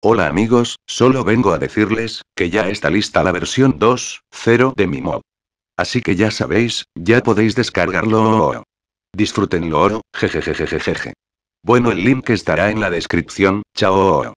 Hola amigos, solo vengo a decirles, que ya está lista la versión 2.0 de mi mod. Así que ya sabéis, ya podéis descargarlo. Oh, oh, oh. Disfrútenlo oro, jejejejejeje. Bueno el link estará en la descripción, chao.